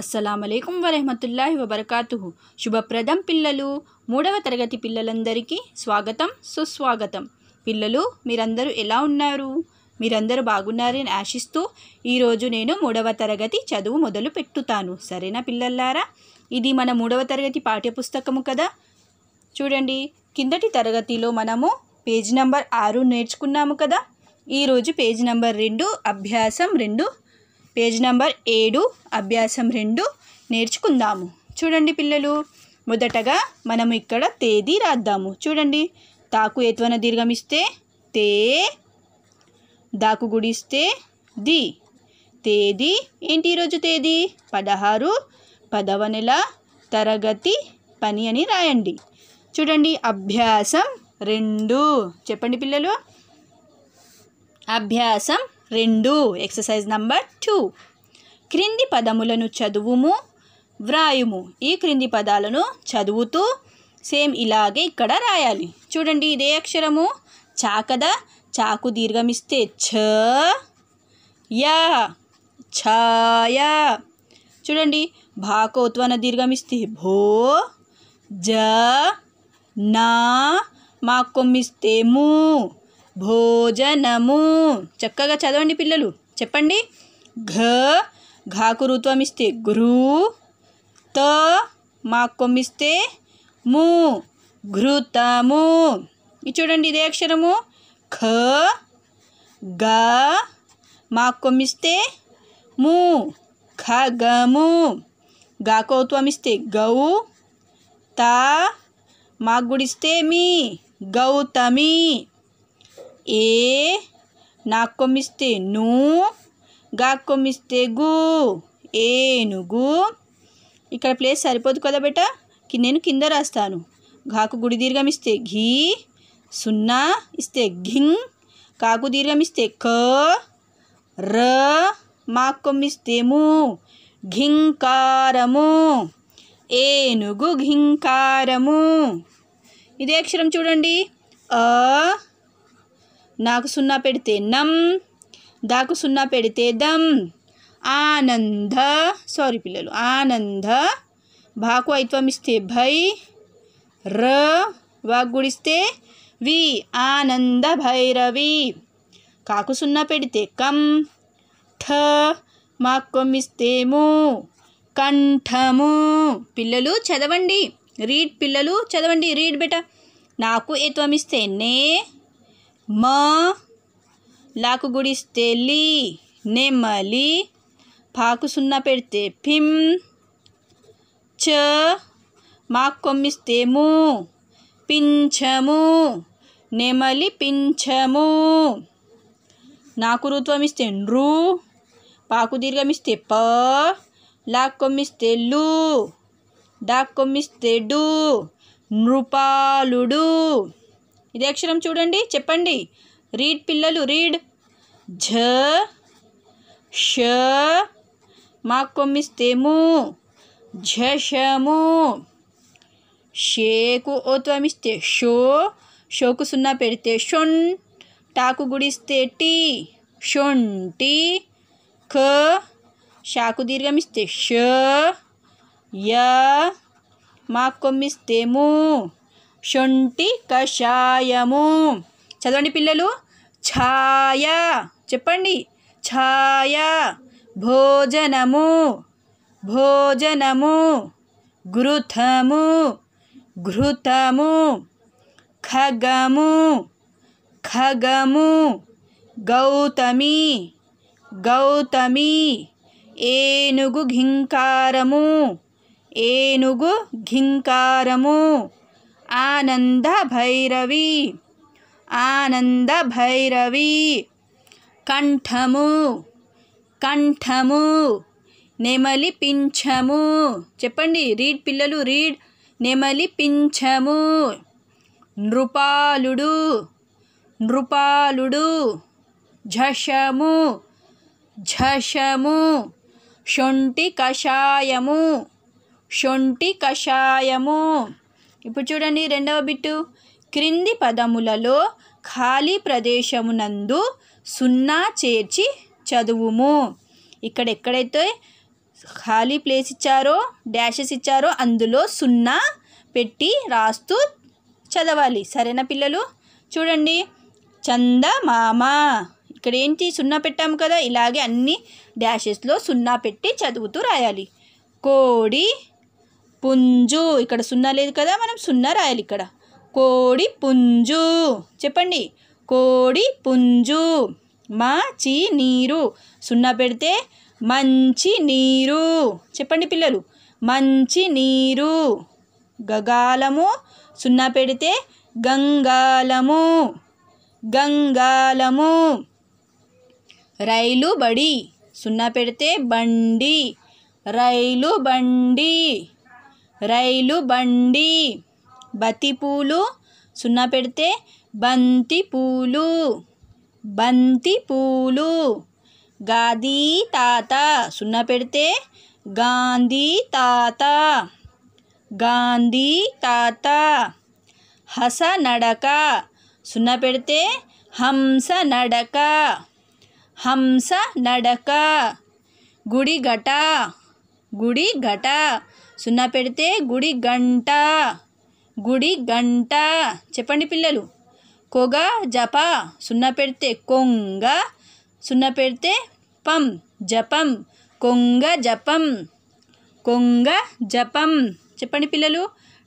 అస్సలామలైకుం వరహమతుల్లాహి వబర్కాతు శుభప్రదం పిల్లలు మూడవ తరగతి పిల్లలందరికీ స్వాగతం సుస్వాగతం పిల్లలు మీరందరూ ఎలా ఉన్నారు మీరందరూ బాగున్నారని ఆశిస్తూ ఈరోజు నేను మూడవ తరగతి చదువు మొదలు పెట్టుతాను సరేనా పిల్లల్లారా ఇది మన మూడవ తరగతి పాఠ్యపుస్తకము కదా చూడండి కిందటి తరగతిలో మనము పేజ్ నంబర్ ఆరు నేర్చుకున్నాము కదా ఈరోజు పేజ్ నంబర్ రెండు అభ్యాసం రెండు పేజ్ నంబర్ ఏడు అభ్యాసం రెండు నేర్చుకుందాము చూడండి పిల్లలు మొదటగా మనము ఇక్కడ తేదీ రాద్దాము చూడండి తాకు ఎత్వన దీర్ఘమిస్తే తే దాకు గుడిస్తే ది తేదీ ఏంటి ఈరోజు తేదీ పదహారు పదవ నెల తరగతి పని అని రాయండి చూడండి అభ్యాసం రెండు చెప్పండి పిల్లలు అభ్యాసం రెండు ఎక్సర్సైజ్ నంబర్ టూ క్రింది పదములను చదువుము వ్రాయుము ఈ క్రింది పదాలను చదువుతూ సేమ్ ఇలాగే ఇక్కడ రాయాలి చూడండి ఇదే అక్షరము చాకద చాకు దీర్ఘమిస్తే ఛ యా ఛాయా చూడండి భాకోత్వన దీర్ఘమిస్తే భో జ నా మా కొమ్మిస్తే మూ భోజనము చక్కగా చదవండి పిల్లలు చెప్పండి ఘ ఘాకు రుత్వం ఇస్తే గురు త మాకు కొమ్మిస్తే ము ఘృతము ఇది చూడండి ఇదే అక్షరము ఖ గ మాకు కొమ్మిస్తే ము ఖగము ఇస్తే గౌ తా మాగుడిస్తే గుడిస్తే మీ గౌతమి ఏ నాకు కొమ్మిస్తే ను గా మిస్తే గు ఏనుగు ఇక్కడ ప్లేస్ సరిపోదు కదా బేట నేను కింద రాస్తాను గాకు గుడి దీర్ఘం ఇస్తే ఘీ సున్నా ఇస్తే ఘింగ్ కాకు దీర్ఘం ఇస్తే క ర మా కొమ్మిస్తే ఘింకారము ఏనుగు ఘింకారము ఇదే అక్షరం చూడండి అ నాకు సున్నా పెడితే నమ్ దాకు సున్నా పెడితే దమ్ ఆనంద సారీ పిల్లలు ఆనంద బాకు ఐత్వం ఇస్తే భై ర వాకు గుడిస్తే వి ఆనంద భైరవి కాకు సున్నా పెడితే కం ఠ మాకొమ్మిస్తే ము కంఠము పిల్లలు చదవండి రీడ్ పిల్లలు చదవండి రీడ్ బెట నాకు ఇస్తే నే మ లాకు గుడిస్తే లి నెమలి పాకు సున్నా పెడితే పిం చ మాకు కొమ్మిస్తే ము పించము నెమలి పించము నాకు రుత్వం ఇస్తే నృ పాకు దీర్ఘమిస్తే ప లాక్ కొమ్మిస్తే లు డాక్ కొమ్మిస్తే డు నృపాలుడు ఇదే అక్షరం చూడండి చెప్పండి రీడ్ పిల్లలు రీడ్ ఝ ష మా కొమ్మిస్తేము ఝషము షేకు ఓత్వమిస్తే షో షోకు సున్నా పెడితే షొన్ టాకు గుడిస్తే టీ షొంటి ఖ షాకు దీర్ఘమిస్తే ష య మా కొమ్మిస్తేము శొంఠి కషాయము చదవండి పిల్లలు ఛాయ చెప్పండి ఛాయ భోజనము భోజనము ఘృతము ఘృతము ఖగము ఖగము గౌతమి గౌతమి ఏనుగు ఘింకారము ఏనుగు ఘింకారము ఆనంద భైరవి ఆనంద భైరవి కంఠము కంఠము నెమలి పించము చెప్పండి రీడ్ పిల్లలు రీడ్ నెమలి పించము నృపాలుడు నృపాలుడు ఝషము ఝషము షొంటి కషాయము షొంటి కషాయము ఇప్పుడు చూడండి రెండవ బిట్టు క్రింది పదములలో ఖాళీ ప్రదేశమునందు సున్నా చేర్చి చదువుము ఇక్కడ ఎక్కడైతే ఖాళీ ప్లేస్ ఇచ్చారో డాషెస్ ఇచ్చారో అందులో సున్నా పెట్టి రాస్తూ చదవాలి సరేనా పిల్లలు చూడండి చందమామ ఇక్కడ ఏంటి సున్నా పెట్టాము కదా ఇలాగే అన్ని డాషెస్లో సున్నా పెట్టి చదువుతూ రాయాలి కోడి పుంజు ఇక్కడ సున్నా లేదు కదా మనం సున్నా రాయాలి ఇక్కడ కోడి పుంజు చెప్పండి కోడి పుంజు మంచి నీరు సున్నా పెడితే మంచి నీరు చెప్పండి పిల్లలు మంచి నీరు గగాలము సున్నా పెడితే గంగాలము గంగాలము రైలు బడి సున్నా పెడితే బండి రైలు బండి రైలు బండి బతిపూలు సున్నా పెడితే బంతి పూలు బంతి పూలు తాత సున్నా పెడితే గాంధీ తాత గాంధీ తాత హస నడక సున్నా పెడితే హంస నడక హంస నడక గుడి గట సున్నా పెడితే గుడి గంట గుడి గంట చెప్పండి పిల్లలు కొగ జప సున్నా పెడితే కొంగ సున్నా పెడితే పం జపం కొంగ జపం కొంగ జపం చెప్పండి పిల్లలు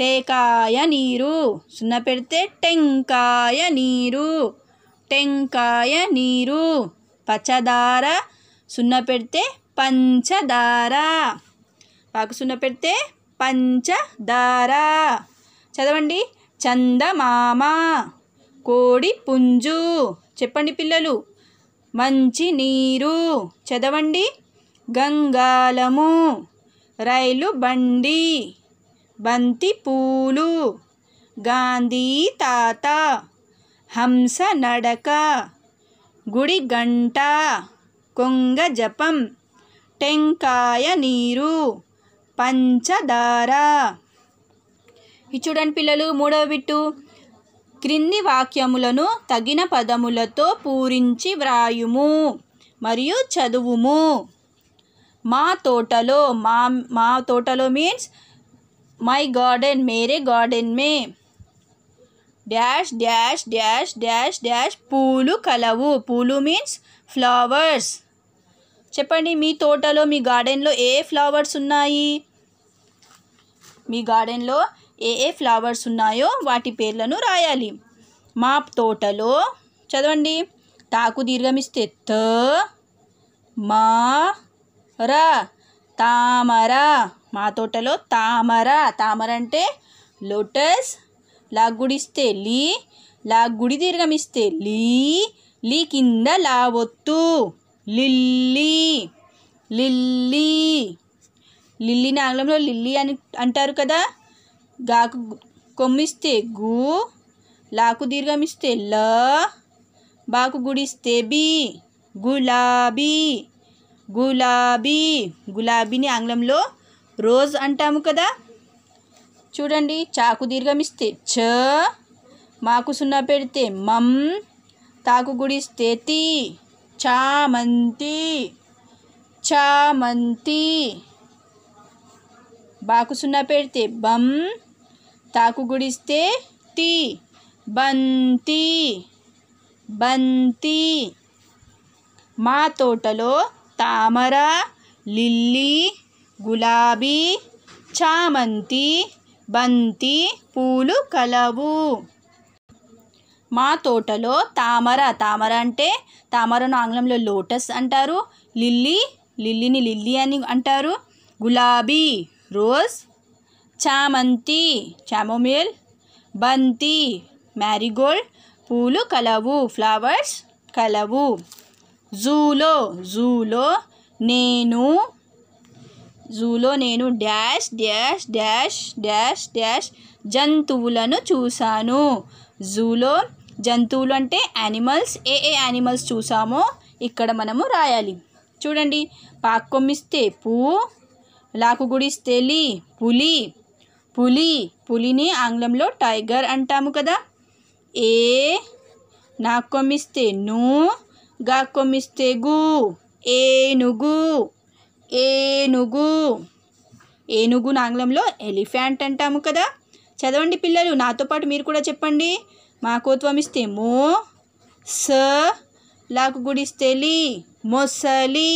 టేకాయ నీరు సున్నా పెడితే టెంకాయ నీరు టెంకాయ నీరు పచ్చదార సున్నా పెడితే పంచదార సున్న పెడితే పంచదార చదవండి చందమామ కోడి పుంజు చెప్పండి పిల్లలు మంచి నీరు చదవండి గంగాలము రైలు బండి బంతి పూలు గాంధీ తాత హంస నడక గుడి గంట కొంగ జపం టెంకాయ నీరు పంచదార చూడండి పిల్లలు మూడవ బిట్టు క్రింది వాక్యములను తగిన పదములతో పూరించి వ్రాయుము మరియు చదువుము మా తోటలో మా మా తోటలో మీన్స్ మై గార్డెన్ మేరే గార్డెన్ మే dash dash dash dash dash పూలు కలవు పూలు మీన్స్ ఫ్లవర్స్ చెప్పండి మీ తోటలో మీ గార్డెన్లో ఏ ఫ్లవర్స్ ఉన్నాయి మీ గార్డెన్లో ఏ ఏ ఫ్లవర్స్ ఉన్నాయో వాటి పేర్లను రాయాలి మా తోటలో చదవండి తాకు దీర్ఘమిస్తే త మా ర తామర మా తోటలో తామర తామర అంటే లోటస్ లాగుడిస్తే లీ లాగుడి దీర్ఘమిస్తే లీ లీ కింద లావొత్తు లిల్లీ లిల్లీ లిల్లీని ఆంగ్లంలో లిల్లీ అని అంటారు కదా గాకు కొమ్మిస్తే గు లాకు దీర్ఘమిస్తే ల బాకు గుడిస్తే బి గులాబీ గులాబీ గులాబీని ఆంగ్లంలో రోజ్ అంటాము కదా చూడండి చాకు దీర్ఘమిస్తే చ మాకు సున్నా పెడితే మమ్ తాకు గుడిస్తే తి చామంతి చామంతి బాకు సున్నా పెడితే బం తాకు గుడిస్తే తి బంతి బంతి మా తోటలో తామర లిల్లీ గులాబీ చామంతి బంతి పూలు కలవు మా తోటలో తామర తామర అంటే తామరను ఆంగ్లంలో లోటస్ అంటారు లిల్లీ లిల్లీని లిల్లీ అని అంటారు గులాబీ రోజ్ చామంతి చామోమిల్ బంతి మ్యారీగోల్డ్ పూలు కలవు ఫ్లవర్స్ కలవు జూలో జూలో నేను జూలో నేను dash dash dash dash dash జంతువులను చూశాను జూలో జంతువులు అంటే యానిమల్స్ ఏ ఏ యానిమల్స్ చూసామో ఇక్కడ మనము రాయాలి చూడండి పాక్కొమ్మిస్తే కొమ్మిస్తే పువ్వు లాకుగుడిస్ తెలి పులి పులి పులిని ఆంగ్లంలో టైగర్ అంటాము కదా ఏ నా కొమ్మిస్తే ను గా కొమ్మిస్తే గు ఏనుగు ఏనుగు ఏనుగు ఆంగ్లంలో ఎలిఫాంట్ అంటాము కదా చదవండి పిల్లలు నాతో పాటు మీరు కూడా చెప్పండి మా మాకోత్వమిస్తే మో స లాకు గుడిస్తే లి మొసలి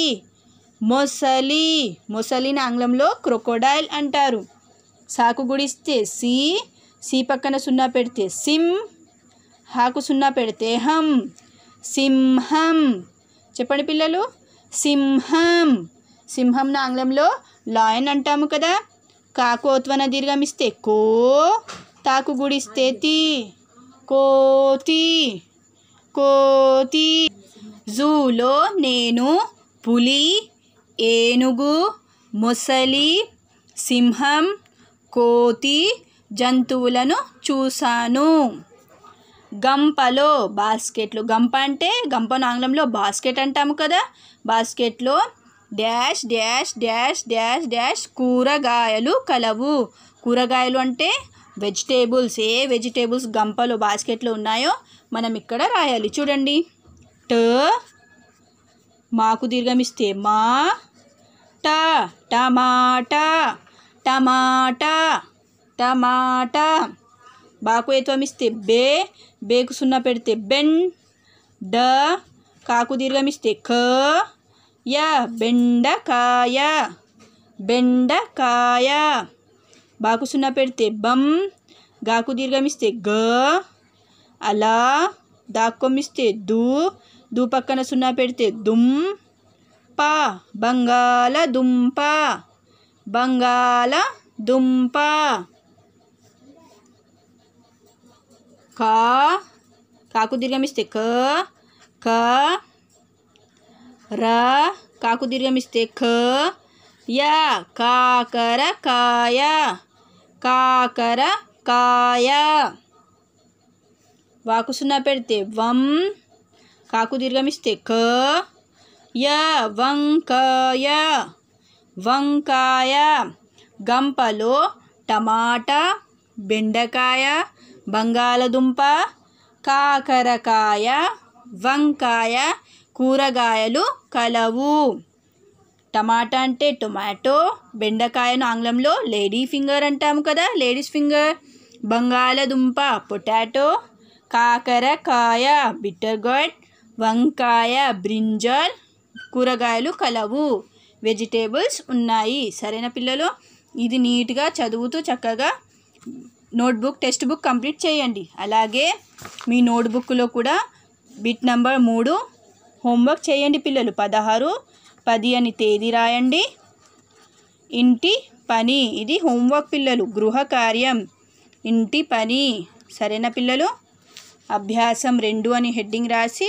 మొసలి మొసలిని ఆంగ్లంలో క్రొకోడైల్ అంటారు సాకు గుడిస్తే సి సి పక్కన సున్నా పెడితే సిమ్ హాకు సున్నా పెడితే హం సింహం చెప్పండి పిల్లలు సింహం సింహంను ఆంగ్లంలో లాయన్ అంటాము కదా కాకోత్వన దీర్ఘమిస్తే కో తాకు గుడిస్తే తి కోతి కోతి జూలో నేను పులి ఏనుగు మొసలి సింహం కోతి జంతువులను చూశాను గంపలో బాస్కెట్లు గంప అంటే గంపను ఆంగ్లంలో బాస్కెట్ అంటాము కదా బాస్కెట్లో dash dash dash dash dash కూరగాయలు కలవు కూరగాయలు అంటే వెజిటేబుల్స్ ఏ వెజిటేబుల్స్ గంపలో బాస్కెట్లో ఉన్నాయో మనం ఇక్కడ రాయాలి చూడండి ట మాకు దీర్ఘమిస్తే మా టమాటా టమాటా టమాటా టమాటా బాకు ఏత్వం ఇస్తే బే బేకు సున్నా పెడితే బెన్ డ కాకు దీర్ఘం ఇస్తే క య బెండకాయ బెండకాయ బాకు సున్నా పెడితే బం గాకు దీర్ఘం ఇస్తే గ అలా దాక్కొమ్మిస్తే దూ దూ పక్కన సున్నా పెడితే దుమ్ దుంప బంగాళ దుంప బంగాళ దుంప కా కాకు దీర్ఘమిస్తే క క ర కాకు దీర్ఘమిస్తే ఖ య కాకర కాయ కాకర కాయ వాకు సున్నా పెడితే వం కాకు దీర్ఘమిస్తే క య వంకాయ వంకాయ గంపలో టమాటా బెండకాయ బంగాళదుంప కాకరకాయ వంకాయ కూరగాయలు కలవు టమాటా అంటే టొమాటో బెండకాయను ఆంగ్లంలో లేడీ ఫింగర్ అంటాము కదా లేడీస్ ఫింగర్ బంగాళదుంప పొటాటో కాకరకాయ బిట్టర్గడ్ వంకాయ బ్రింజల్ కూరగాయలు కలవు వెజిటేబుల్స్ ఉన్నాయి సరేనా పిల్లలు ఇది నీట్గా చదువుతూ చక్కగా నోట్బుక్ టెక్స్ట్ బుక్ కంప్లీట్ చేయండి అలాగే మీ నోట్బుక్లో కూడా బిట్ నెంబర్ మూడు హోంవర్క్ చేయండి పిల్లలు పదహారు పది అని తేదీ రాయండి ఇంటి పని ఇది హోంవర్క్ పిల్లలు గృహ కార్యం ఇంటి పని సరేనా పిల్లలు అభ్యాసం రెండు అని హెడ్డింగ్ రాసి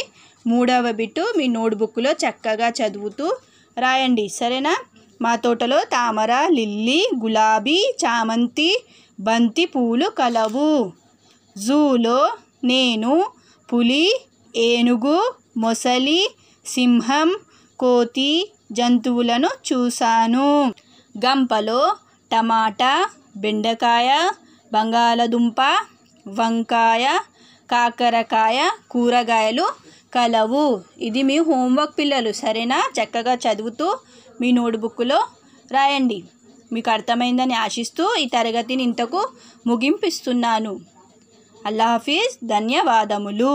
మూడవ బిట్టు మీ నోట్బుక్లో చక్కగా చదువుతూ రాయండి సరేనా మా తోటలో తామర లిల్లీ గులాబీ చామంతి బంతి పూలు కలవు జూలో నేను పులి ఏనుగు మొసలి సింహం కోతి జంతువులను చూశాను గంపలో టమాటా బెండకాయ బంగాళదుంప వంకాయ కాకరకాయ కూరగాయలు కలవు ఇది మీ హోంవర్క్ పిల్లలు సరేనా చక్కగా చదువుతూ మీ నోట్బుక్లో రాయండి మీకు అర్థమైందని ఆశిస్తూ ఈ తరగతిని ఇంతకు ముగింపిస్తున్నాను అల్లా హాఫీజ్ ధన్యవాదములు